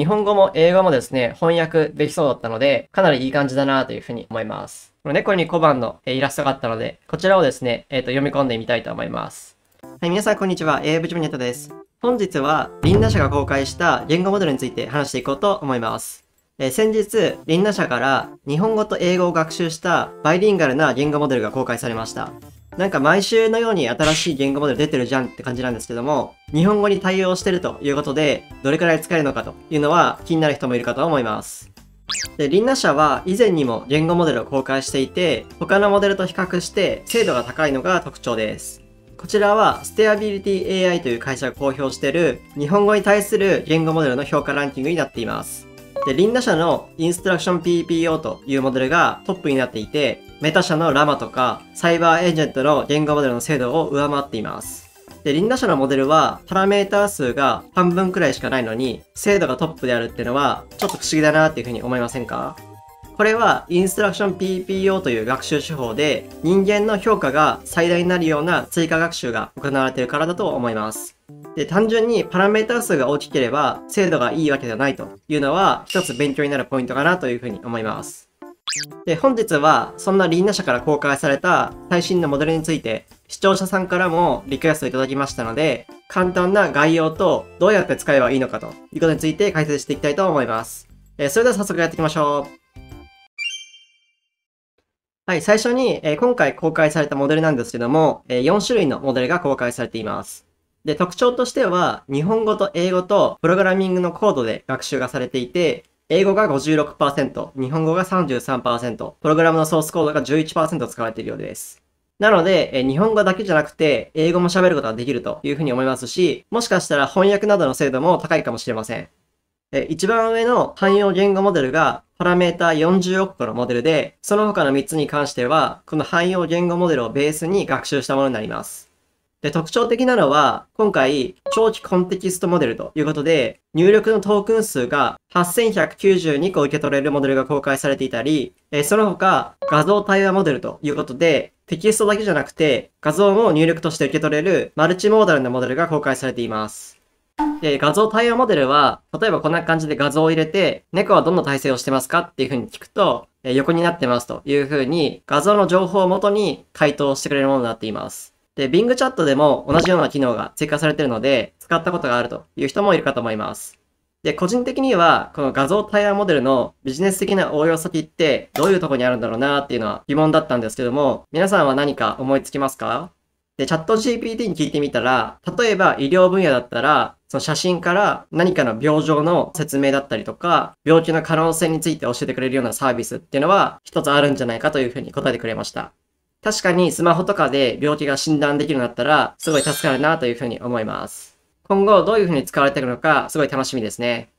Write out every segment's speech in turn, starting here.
日本語も英語もですね、翻訳できそうだったので、かなりいい感じだなというふうに思います。この猫に小判のイラストがあったので、こちらをですね、えー、と、読み込んでみたいと思います。はい、皆さんこんにちは。英部ジムネットです。本日は、リンダ社が公開した言語モデルについて話していこうと思います。えー、先日、リンダ社から日本語と英語を学習したバイリンガルな言語モデルが公開されました。なんか毎週のように新しい言語モデル出てるじゃんって感じなんですけども、日本語に対応してるということで、どれくらい使えるのかというのは気になる人もいるかと思います。で、リンナ社は以前にも言語モデルを公開していて、他のモデルと比較して精度が高いのが特徴です。こちらはステアビリティ a i という会社が公表している日本語に対する言語モデルの評価ランキングになっています。で、リンダ社のインストラクション PPO というモデルがトップになっていて、メタ社のラマとか、サイバーエージェントの言語モデルの精度を上回っています。で、リンダ社のモデルは、パラメータ数が半分くらいしかないのに、精度がトップであるっていうのは、ちょっと不思議だなっていうふうに思いませんかこれはインストラクション PPO という学習手法で人間の評価が最大になるような追加学習が行われているからだと思います。で、単純にパラメータ数が大きければ精度がいいわけではないというのは一つ勉強になるポイントかなというふうに思います。で、本日はそんなリンナ社から公開された最新のモデルについて視聴者さんからもリクエストいただきましたので簡単な概要とどうやって使えばいいのかということについて解説していきたいと思います。えそれでは早速やっていきましょう。はい、最初に、え今回公開されたモデルなんですけども、え4種類のモデルが公開されています。で、特徴としては、日本語と英語とプログラミングのコードで学習がされていて、英語が56%、日本語が33%、プログラムのソースコードが11%使われているようです。なので、え日本語だけじゃなくて、英語も喋ることができるというふうに思いますし、もしかしたら翻訳などの精度も高いかもしれません。え一番上の汎用言語モデルがパラメータ40億個のモデルで、その他の3つに関しては、この汎用言語モデルをベースに学習したものになります。で、特徴的なのは、今回、長期コンテキストモデルということで、入力のトークン数が8192個受け取れるモデルが公開されていたり、えその他、画像対話モデルということで、テキストだけじゃなくて、画像も入力として受け取れるマルチモーダルなモデルが公開されています。で、画像対応モデルは、例えばこんな感じで画像を入れて、猫はどんな体勢をしてますかっていうふうに聞くと、え横になってますというふうに、画像の情報をもとに回答してくれるものになっています。で、Bing チャットでも同じような機能が追加されているので、使ったことがあるという人もいるかと思います。で、個人的には、この画像対話モデルのビジネス的な応用先ってどういうとこにあるんだろうなっていうのは疑問だったんですけども、皆さんは何か思いつきますかで、チャット GPT に聞いてみたら、例えば医療分野だったら、その写真から何かの病状の説明だったりとか、病気の可能性について教えてくれるようなサービスっていうのは一つあるんじゃないかというふうに答えてくれました。確かにスマホとかで病気が診断できるようになったらすごい助かるなというふうに思います。今後どういうふうに使われていくのかすごい楽しみですね。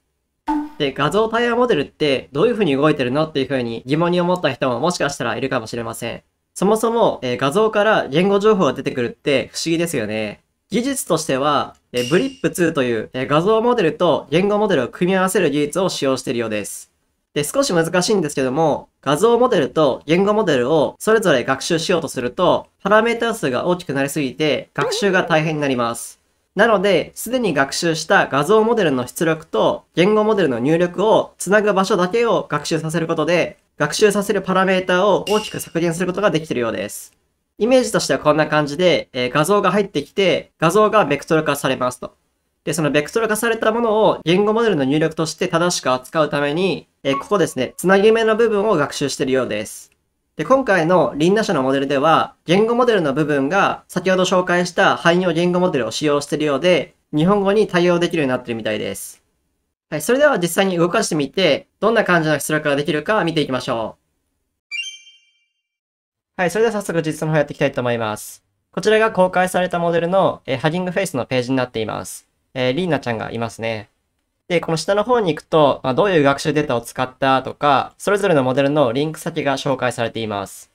で、画像対話モデルってどういうふうに動いてるのっていうふうに疑問に思った人ももしかしたらいるかもしれません。そもそも、えー、画像から言語情報が出てくるって不思議ですよね。技術としてはえブリップ2という、え画像モデルと言語モデルを組み合わせる技術を使用しているようです。で、少し難しいんですけども、画像モデルと言語モデルをそれぞれ学習しようとすると、パラメータ数が大きくなりすぎて、学習が大変になります。なので、すでに学習した画像モデルの出力と言語モデルの入力をつなぐ場所だけを学習させることで、学習させるパラメータを大きく削減することができているようです。イメージとしてはこんな感じで、え画像が入ってきて、画像がベクトル化されますと。で、そのベクトル化されたものを言語モデルの入力として正しく扱うために、えここですね、つなぎ目の部分を学習しているようです。で、今回のリンナ社のモデルでは、言語モデルの部分が先ほど紹介した汎用言語モデルを使用しているようで、日本語に対応できるようになっているみたいです。はい、それでは実際に動かしてみて、どんな感じの出力ができるか見ていきましょう。はい、それでは早速実装の方やっていきたいと思います。こちらが公開されたモデルの、えー、ハギングフェイスのページになっています。えー、リーナちゃんがいますね。で、この下の方に行くと、まあ、どういう学習データを使ったとか、それぞれのモデルのリンク先が紹介されています。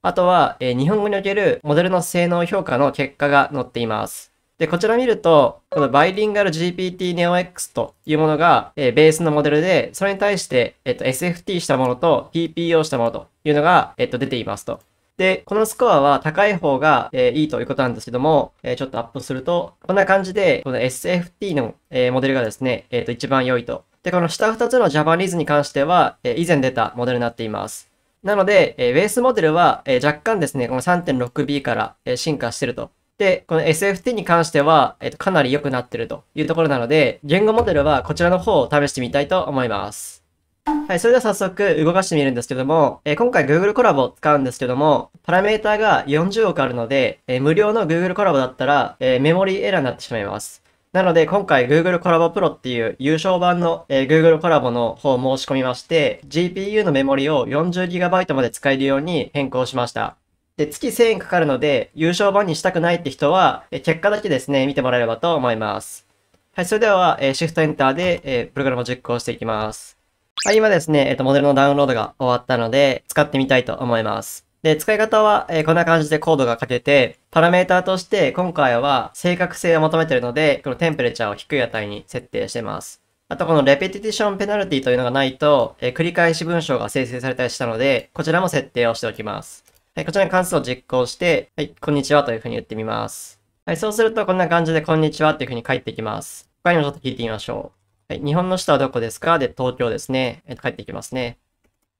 あとは、えー、日本語におけるモデルの性能評価の結果が載っています。で、こちら見ると、このバイリンガル GPT NeoX というものが、えー、ベースのモデルで、それに対して、えっ、ー、と、SFT したものと PPO したものというのが、えっ、ー、と、出ていますと。で、このスコアは高い方が、えー、いいということなんですけども、えー、ちょっとアップすると、こんな感じで、この SFT の、えー、モデルがですね、えっ、と、一番良いと。で、この下2つの j a パ a n ズ s に関しては、え以前出たモデルになっています。なので、えベースモデルは、え若干ですね、この 3.6B から、え進化してると。で、この SFT に関しては、えっと、かなり良くなってるというところなので、言語モデルはこちらの方を試してみたいと思います。はい、それでは早速動かしてみるんですけども、えー、今回 Google コラボを使うんですけども、パラメータが40億あるので、えー、無料の Google コラボだったら、えー、メモリーエラーになってしまいます。なので今回 Google コラボプロっていう優勝版の、え Google コラボの方を申し込みまして、GPU のメモリを 40GB まで使えるように変更しました。で、月1000円かかるので、優勝版にしたくないって人は、え結果だけですね、見てもらえればと思います。はい、それでは、えシフトエンターで、えプログラムを実行していきます。はい、今ですね、えっ、ー、と、モデルのダウンロードが終わったので、使ってみたいと思います。で、使い方は、えー、こんな感じでコードが書けて、パラメータとして今回は正確性を求めてるので、このテンプレチャーを低い値に設定してます。あとこのレペティティションペナルティというのがないと、えー、繰り返し文章が生成されたりしたので、こちらも設定をしておきます。はい、こちらに関数を実行して、はい、こんにちはというふうに言ってみます。はい、そうするとこんな感じでこんにちはっていうふうに返ってきます。他にもちょっと聞いてみましょう。はい、日本の首都はどこですかで、東京ですね。えっと、帰ってきますね。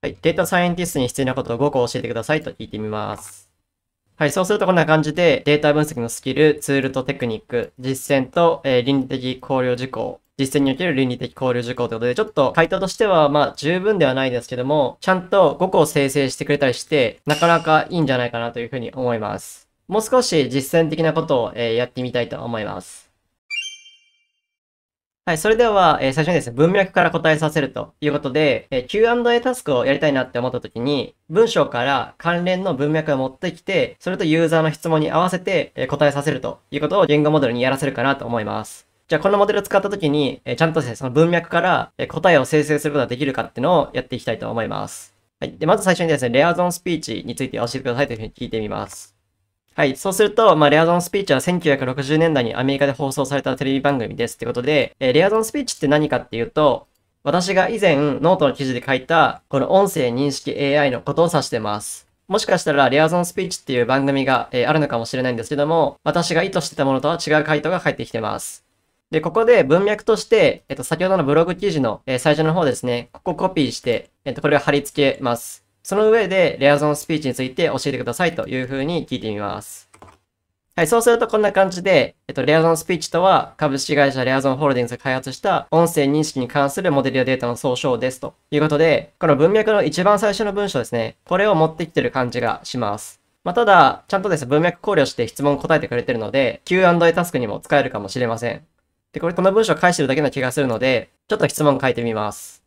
はい、データサイエンティストに必要なことを5個教えてくださいと聞いてみます。はい、そうするとこんな感じで、データ分析のスキル、ツールとテクニック、実践と、えー、倫理的考慮事項、実践における倫理的考慮事項ということで、ちょっと回答としては、まあ、十分ではないですけども、ちゃんと5個を生成してくれたりして、なかなかいいんじゃないかなというふうに思います。もう少し実践的なことを、えー、やってみたいと思います。はい、それでは、えー、最初にですね、文脈から答えさせるということで、えー、Q&A タスクをやりたいなって思った時に、文章から関連の文脈を持ってきて、それとユーザーの質問に合わせて、えー、答えさせるということを言語モデルにやらせるかなと思います。じゃあ、このモデルを使った時に、えちゃんとですね、その文脈から、え答えを生成することができるかっていうのをやっていきたいと思います。はい。で、まず最初にですね、レアゾーンスピーチについて教えてくださいというふうに聞いてみます。はい。そうすると、まあ、レアゾンスピーチは1960年代にアメリカで放送されたテレビ番組ですってことで、えー、レアゾンスピーチって何かっていうと、私が以前ノートの記事で書いた、この音声認識 AI のことを指してます。もしかしたら、レアゾンスピーチっていう番組が、えー、あるのかもしれないんですけども、私が意図してたものとは違う回答が返ってきてます。で、ここで文脈として、えっ、ー、と、先ほどのブログ記事の、え最初の方ですね、ここコピーして、えっ、と、これを貼り付けます。その上で、レアゾンスピーチについて教えてくださいというふうに聞いてみます。はい、そうするとこんな感じで、えっと、レアゾンスピーチとは、株式会社レアゾンホールディングスが開発した音声認識に関するモデルやデータの総称ですということで、この文脈の一番最初の文章ですね、これを持ってきてる感じがします。まあ、ただ、ちゃんとですね、文脈考慮して質問答えてくれてるので、Q&A タスクにも使えるかもしれません。で、これこの文章を返してるだけな気がするので、ちょっと質問書いてみます。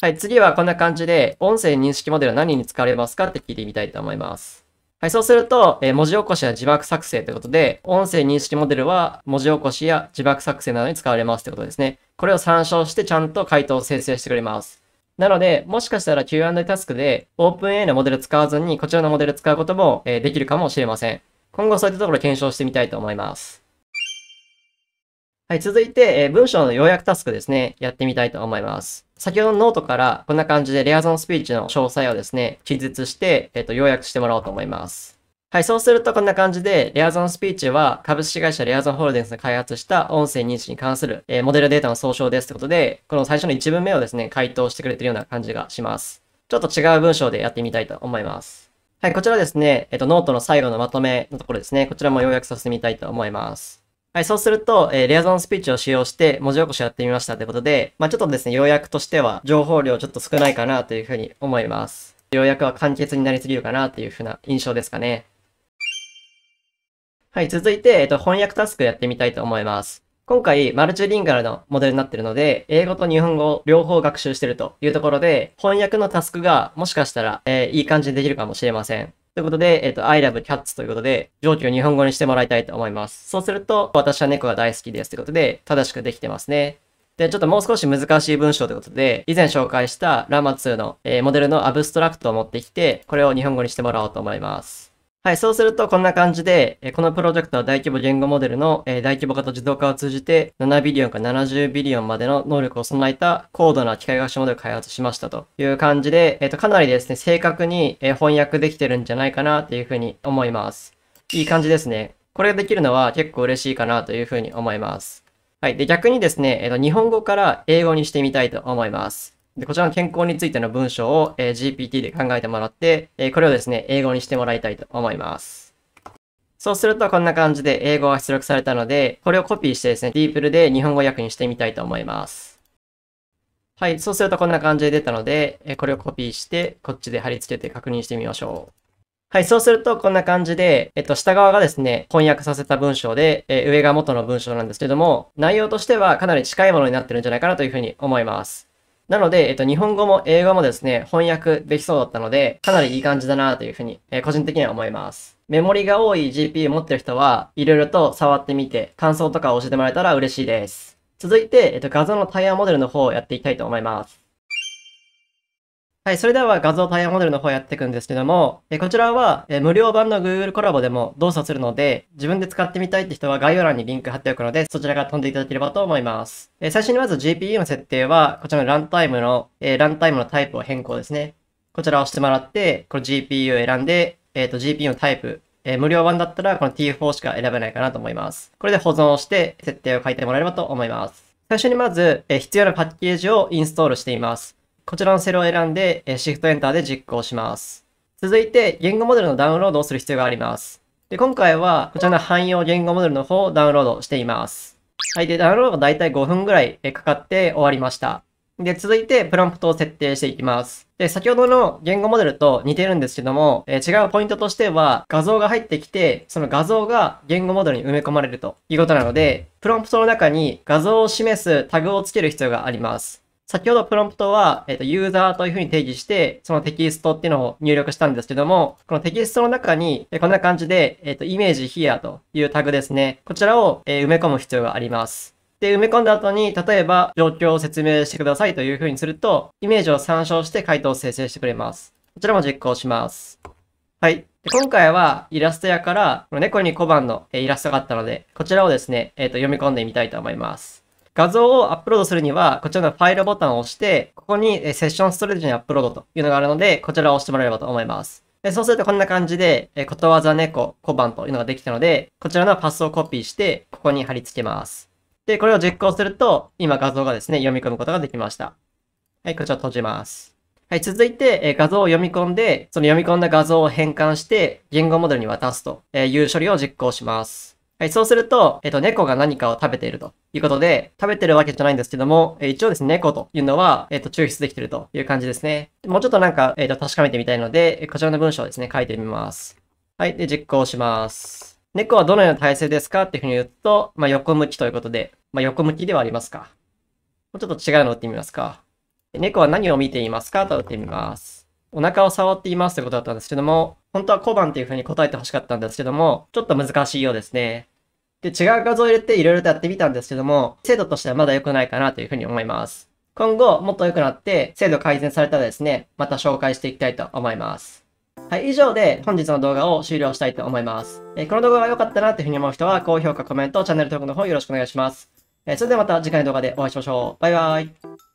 はい、次はこんな感じで、音声認識モデルは何に使われますかって聞いてみたいと思います。はい、そうすると、えー、文字起こしや字幕作成ということで、音声認識モデルは文字起こしや字幕作成などに使われますということですね。これを参照してちゃんと回答を生成してくれます。なので、もしかしたら Q&A タスクで OpenA のモデル使わずにこちらのモデル使うことも、えー、できるかもしれません。今後そういったところ検証してみたいと思います。はい、続いて、えー、文章の要約タスクですね、やってみたいと思います。先ほどのノートからこんな感じでレアゾンスピーチの詳細をですね、記述して、えっ、と、要約してもらおうと思います。はい、そうするとこんな感じで、レアゾンスピーチは株式会社レアゾンホールディングスが開発した音声認知に関する、えー、モデルデータの総称ですってことで、この最初の1文目をですね、回答してくれてるような感じがします。ちょっと違う文章でやってみたいと思います。はい、こちらですね、えっ、と、ノートの最後のまとめのところですね、こちらも要約させてみたいと思います。はい、そうすると、えー、レアゾンスピーチを使用して文字起こしをやってみましたということで、まあ、ちょっとですね、要約としては情報量ちょっと少ないかなというふうに思います。要約は簡潔になりすぎるかなというふうな印象ですかね。はい、続いて、えっと、翻訳タスクやってみたいと思います。今回、マルチリンガルのモデルになってるので、英語と日本語両方学習してるというところで、翻訳のタスクがもしかしたら、えー、いい感じにできるかもしれません。ということで、えっ、ー、と、I love cats ということで、上記を日本語にしてもらいたいと思います。そうすると、私は猫が大好きですということで、正しくできてますね。で、ちょっともう少し難しい文章ということで、以前紹介したラマ2の、えー、モデルのアブストラクトを持ってきて、これを日本語にしてもらおうと思います。はい、そうするとこんな感じで、このプロジェクトは大規模言語モデルの大規模化と自動化を通じて7ビリオンから70ビリオンまでの能力を備えた高度な機械学習モデルを開発しましたという感じで、えっと、かなりですね、正確に翻訳できてるんじゃないかなというふうに思います。いい感じですね。これができるのは結構嬉しいかなというふうに思います。はい。で、逆にですね、えっと、日本語から英語にしてみたいと思います。で、こちらの健康についての文章を、え GPT で考えてもらって、えこれをですね、英語にしてもらいたいと思います。そうするとこんな感じで英語が出力されたので、これをコピーしてですね、DeepL で日本語訳にしてみたいと思います。はい、そうするとこんな感じで出たので、これをコピーして、こっちで貼り付けて確認してみましょう。はい、そうするとこんな感じで、えっと、下側がですね、翻訳させた文章で、え上が元の文章なんですけども、内容としてはかなり近いものになってるんじゃないかなというふうに思います。なので、えっと、日本語も英語もですね、翻訳できそうだったので、かなりいい感じだなというふうに、えー、個人的には思います。メモリが多い GPU 持ってる人は、いろいろと触ってみて、感想とか教えてもらえたら嬉しいです。続いて、えっと、画像の対話モデルの方をやっていきたいと思います。はい、それでは画像対応モデルの方やっていくんですけども、えこちらは、え無料版の Google コラボでも動作するので、自分で使ってみたいって人は概要欄にリンク貼っておくので、そちらから飛んでいただければと思います。え最初にまず GPU の設定は、こちらのランタイムの、えランタイムのタイプを変更ですね。こちらを押してもらって、この GPU を選んで、えっ、ー、と GPU のタイプ、え無料版だったらこの T4 しか選べないかなと思います。これで保存をして設定を書いてもらえればと思います。最初にまず、え必要なパッケージをインストールしています。こちらのセルを選んで、えフトエンターで実行します。続いて、言語モデルのダウンロードをする必要があります。で、今回は、こちらの汎用言語モデルの方をダウンロードしています。はい。で、ダウンロードがだいたい5分ぐらいかかって終わりました。で、続いて、プロンプトを設定していきます。で、先ほどの言語モデルと似てるんですけども、えー、違うポイントとしては、画像が入ってきて、その画像が言語モデルに埋め込まれるということなので、プロンプトの中に画像を示すタグをつける必要があります。先ほどプロンプトは、えっ、ー、と、ユーザーというふうに定義して、そのテキストっていうのを入力したんですけども、このテキストの中に、えー、こんな感じで、えっ、ー、と、イメージヒアというタグですね。こちらを、え埋め込む必要があります。で、埋め込んだ後に、例えば、状況を説明してくださいというふうにすると、イメージを参照して回答を生成してくれます。こちらも実行します。はい。で今回はイラスト屋から、この猫に小判のイラストがあったので、こちらをですね、えっ、と、読み込んでみたいと思います。画像をアップロードするには、こちらのファイルボタンを押して、ここにセッションストレージにアップロードというのがあるので、こちらを押してもらえればと思います。でそうするとこんな感じで、えことわざ猫小判というのができたので、こちらのパスをコピーして、ここに貼り付けます。で、これを実行すると、今画像がですね、読み込むことができました。はい、こちら閉じます。はい、続いて、え画像を読み込んで、その読み込んだ画像を変換して、言語モデルに渡すという処理を実行します。はい、そうすると、えっ、と、猫が何かを食べているということで、食べてるわけじゃないんですけども、えー、一応ですね、猫というのは、えっ、と、抽出できてるという感じですね。もうちょっとなんか、えっ、と、確かめてみたいので、こちらの文章をですね、書いてみます。はい、で、実行します。猫はどのような体勢ですかっていうふうに言うと、まあ、横向きということで、まあ、横向きではありますか。もうちょっと違うのを打ってみますか。猫は何を見ていますかと打ってみます。お腹を触っていますってことだったんですけども、本当は小判っていう風に答えて欲しかったんですけども、ちょっと難しいようですね。で、違う画像を入れていろいろとやってみたんですけども、精度としてはまだ良くないかなという風に思います。今後、もっと良くなって、精度改善されたらですね、また紹介していきたいと思います。はい、以上で本日の動画を終了したいと思います。えー、この動画が良かったなという風に思う人は、高評価、コメント、チャンネル登録の方よろしくお願いします。えー、それではまた次回の動画でお会いしましょう。バイバイ。